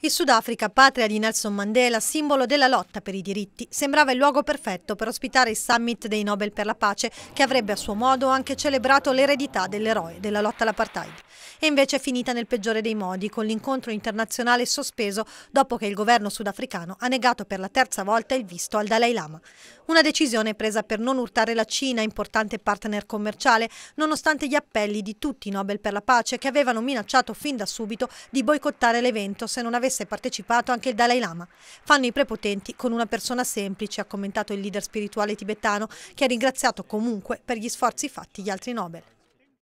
Il Sudafrica, patria di Nelson Mandela, simbolo della lotta per i diritti, sembrava il luogo perfetto per ospitare il summit dei Nobel per la pace, che avrebbe a suo modo anche celebrato l'eredità dell'eroe della lotta all'apartheid. E invece è finita nel peggiore dei modi, con l'incontro internazionale sospeso dopo che il governo sudafricano ha negato per la terza volta il visto al Dalai Lama. Una decisione presa per non urtare la Cina, importante partner commerciale, nonostante gli appelli di tutti i Nobel per la pace che avevano minacciato fin da subito di boicottare l'evento se non avesse avesse partecipato anche il Dalai Lama. Fanno i prepotenti con una persona semplice, ha commentato il leader spirituale tibetano, che ha ringraziato comunque per gli sforzi fatti gli altri Nobel.